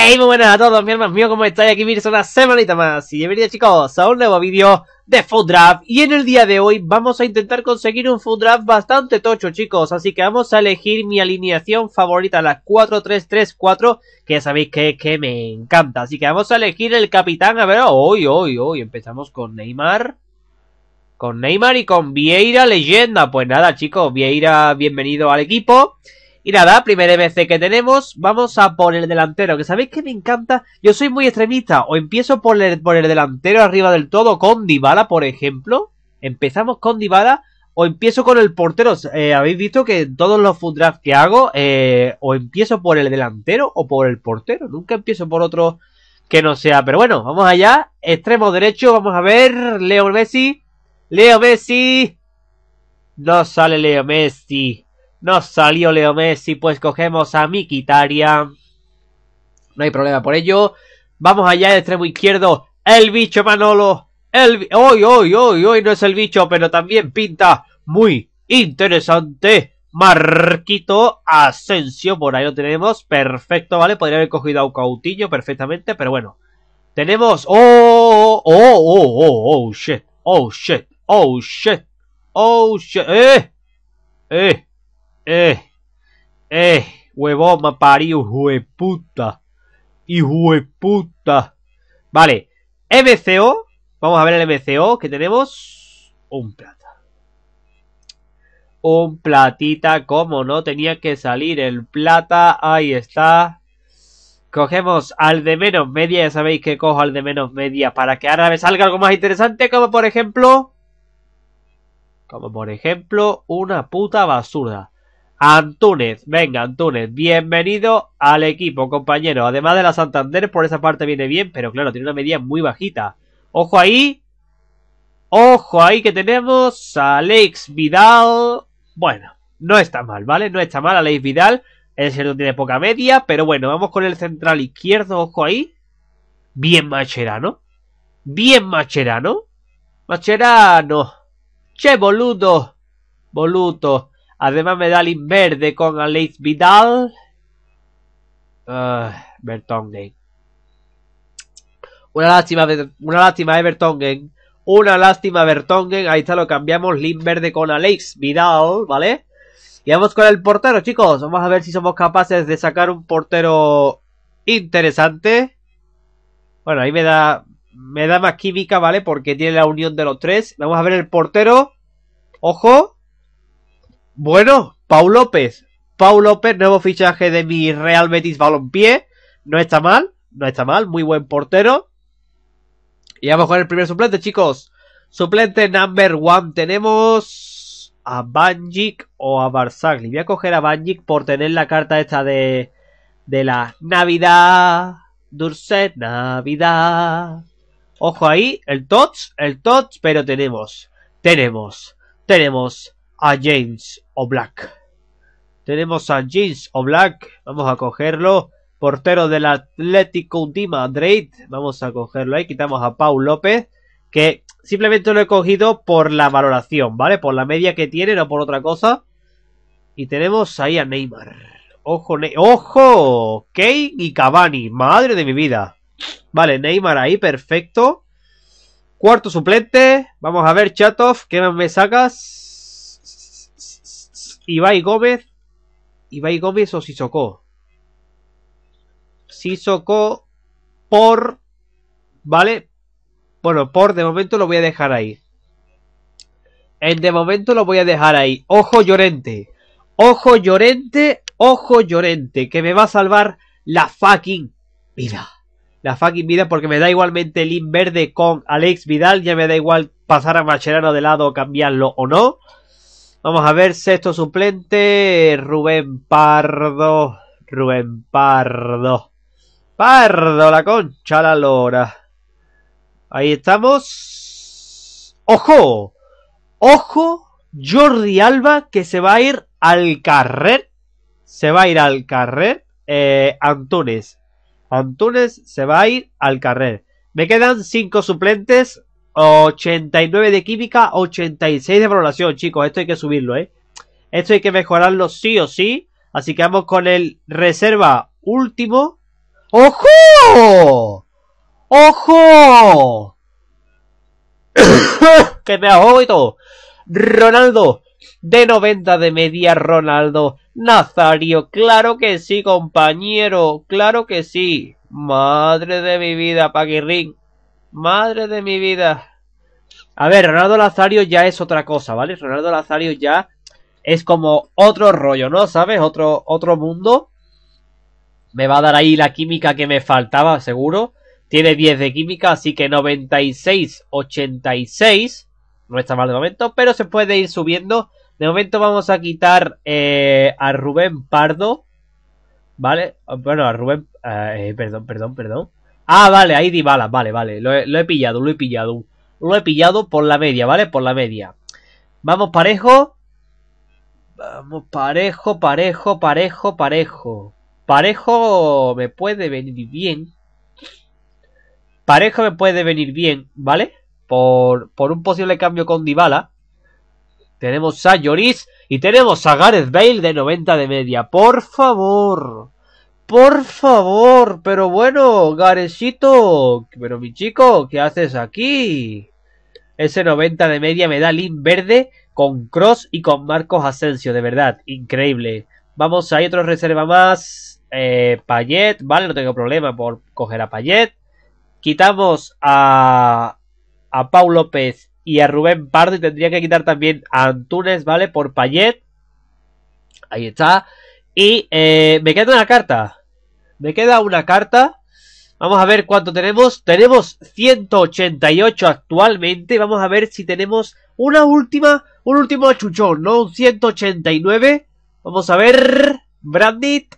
Hey, muy buenas a todos, mi hermano mío, ¿cómo estáis? Aquí viene una semanita más. Y bienvenidos chicos a un nuevo vídeo de Food Draft. Y en el día de hoy vamos a intentar conseguir un Food Draft bastante tocho, chicos. Así que vamos a elegir mi alineación favorita, la 4-3-3-4, que ya sabéis que, que me encanta. Así que vamos a elegir el capitán, a ver, hoy, hoy, hoy, empezamos con Neymar. Con Neymar y con Vieira, leyenda. Pues nada, chicos, Vieira, bienvenido al equipo. Y nada, primer MC que tenemos, vamos a por el delantero, que sabéis que me encanta, yo soy muy extremista, o empiezo por el, por el delantero arriba del todo con Dybala, por ejemplo, empezamos con Dybala, o empiezo con el portero, eh, habéis visto que en todos los food drafts que hago, eh, o empiezo por el delantero o por el portero, nunca empiezo por otro que no sea, pero bueno, vamos allá, extremo derecho, vamos a ver, Leo Messi, Leo Messi, no sale Leo Messi. Nos salió Leo Messi, pues cogemos a Miquitaria. No hay problema por ello. Vamos allá, al extremo izquierdo. El bicho Manolo. El... Hoy, hoy, hoy, hoy no es el bicho, pero también pinta muy interesante. Marquito Asensio, por ahí lo tenemos. Perfecto, ¿vale? Podría haber cogido a un cautillo perfectamente, pero bueno. Tenemos. ¡Oh! ¡Oh! ¡Oh! ¡Oh! ¡Oh! oh, ¡Oh! oh, ¡Oh! oh, ¡Oh! oh, oh, ¡Eh! ¡Eh! Eh, eh, huevón, me parió, puta! Y puta. Vale, MCO. Vamos a ver el MCO que tenemos. Un plata. Un platita, como no tenía que salir el plata. Ahí está. Cogemos al de menos media. Ya sabéis que cojo al de menos media para que ahora me salga algo más interesante, como por ejemplo. Como por ejemplo, una puta basura. Antúnez, venga Antúnez, bienvenido al equipo, compañero. Además de la Santander, por esa parte viene bien, pero claro, tiene una media muy bajita. Ojo ahí. Ojo ahí que tenemos a Alex Vidal. Bueno, no está mal, ¿vale? No está mal Alex Vidal. El cierto tiene poca media, pero bueno, vamos con el central izquierdo, ojo ahí. Bien Macherano. Bien Macherano. Macherano. Che, boludo. Boludo. Además da link verde con Alex Vidal. Bertongen. Ah, una lástima, una lástima, Bertongen. Una lástima, Bertongen. Ahí está, lo cambiamos. Link verde con Alex Vidal, ¿vale? Y vamos con el portero, chicos. Vamos a ver si somos capaces de sacar un portero interesante. Bueno, ahí me da, me da más química, ¿vale? Porque tiene la unión de los tres. Vamos a ver el portero. Ojo. Bueno, Pau López. Pau López, nuevo fichaje de mi Real Betis Balompié. No está mal, no está mal, muy buen portero. Y vamos con el primer suplente, chicos. Suplente number one. Tenemos a Banjik o a Barzagli. Voy a coger a Banjik por tener la carta esta de, de la Navidad. Dulce Navidad. Ojo ahí, el Tots, el Tots, pero tenemos, tenemos, tenemos a James O'Black. Tenemos a James O'Black, vamos a cogerlo. Portero del Atlético de Madrid, vamos a cogerlo ahí. Quitamos a Paul López, que simplemente lo he cogido por la valoración, ¿vale? Por la media que tiene, no por otra cosa. Y tenemos ahí a Neymar. Ojo, Neymar, ojo, Kane y Cavani, madre de mi vida. Vale, Neymar ahí, perfecto. Cuarto suplente. Vamos a ver, Chatov, ¿qué más me sacas? Ibai Gómez, Ibai Gómez o Sissoko. Sissoko por, ¿vale? Bueno, por de momento lo voy a dejar ahí. En de momento lo voy a dejar ahí. Ojo Llorente. Ojo Llorente, ojo Llorente, que me va a salvar la fucking vida. La fucking vida porque me da igualmente el verde con Alex Vidal, ya me da igual pasar a Mascherano de lado o cambiarlo o no. Vamos a ver, sexto suplente, Rubén Pardo. Rubén Pardo. Pardo, la concha, la lora. Ahí estamos. ¡Ojo! ¡Ojo! Jordi Alba que se va a ir al carrer. Se va a ir al carrer. Eh, Antunes. Antunes se va a ir al carrer. Me quedan cinco suplentes. 89 de química, 86 de valoración, chicos. Esto hay que subirlo, ¿eh? Esto hay que mejorarlo sí o sí. Así que vamos con el reserva último. ¡Ojo! ¡Ojo! que me ha oído, Ronaldo, de 90 de media, Ronaldo. Nazario, claro que sí, compañero, claro que sí. Madre de mi vida, Paquirrin. Madre de mi vida. A ver, Ronaldo Lazario ya es otra cosa, ¿vale? Ronaldo Lazario ya es como otro rollo, ¿no? ¿Sabes? Otro, otro mundo. Me va a dar ahí la química que me faltaba, seguro. Tiene 10 de química, así que 96, 86. No está mal de momento, pero se puede ir subiendo. De momento vamos a quitar eh, a Rubén Pardo. ¿Vale? Bueno, a Rubén... Eh, perdón, perdón, perdón. Ah, vale, ahí balas. Vale, vale. lo he pillado, lo he pillado lo he pillado por la media, ¿vale? Por la media. Vamos parejo. Vamos parejo, parejo, parejo, parejo. Parejo me puede venir bien. Parejo me puede venir bien, ¿vale? Por, un posible cambio con Dybala. Tenemos a Lloris y tenemos a Gareth Bale de 90 de media. Por favor. Por favor, pero bueno, Garecito, pero mi chico, ¿qué haces aquí? Ese 90 de media me da Lin verde con Cross y con Marcos Asensio, de verdad, increíble. Vamos, hay otra reserva más. Eh, Payet, vale, no tengo problema por coger a Payet. Quitamos a, a Pau López y a Rubén Pardo y tendría que quitar también a Antunes, ¿vale? Por Payet. Ahí está. Y eh, me queda una carta. Me queda una carta. Vamos a ver cuánto tenemos. Tenemos 188 actualmente. Vamos a ver si tenemos una última, un último achuchón ¿no? Un 189. Vamos a ver. Brandit.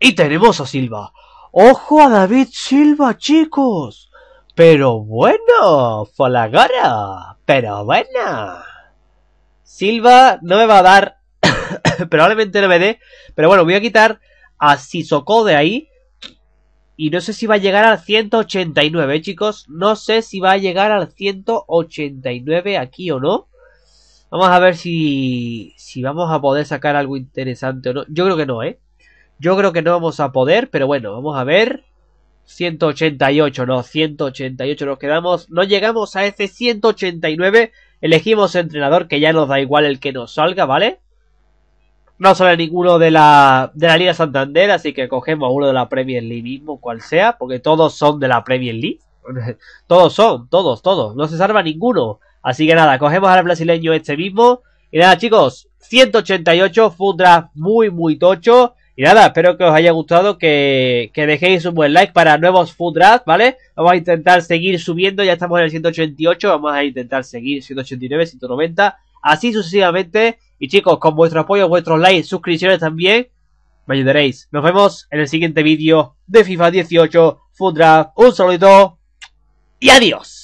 Y tenemos a Silva. ¡Ojo a David Silva, chicos! Pero bueno, Falagara. Pero bueno. Silva no me va a dar Probablemente no me dé. Pero bueno, voy a quitar a Sisoko de ahí. Y no sé si va a llegar al 189, ¿eh, chicos. No sé si va a llegar al 189 aquí o no. Vamos a ver si, si vamos a poder sacar algo interesante o no. Yo creo que no, ¿eh? Yo creo que no vamos a poder, pero bueno, vamos a ver. 188, no, 188 nos quedamos. No llegamos a ese 189. Elegimos entrenador, que ya nos da igual el que nos salga, ¿vale? No sale ninguno de la, de la Liga Santander, así que cogemos uno de la Premier League mismo, cual sea, porque todos son de la Premier League. todos son, todos, todos. No se salva ninguno. Así que nada, cogemos al brasileño este mismo. Y nada, chicos, 188, fue draft muy, muy tocho. Y nada, espero que os haya gustado, que, dejéis un buen like para nuevos food Draft, ¿vale? Vamos a intentar seguir subiendo, ya estamos en el 188, vamos a intentar seguir 189, 190, así sucesivamente. Y chicos, con vuestro apoyo, vuestros likes, suscripciones también, me ayudaréis. Nos vemos en el siguiente vídeo de FIFA 18 Fundra. Un saludo y adiós.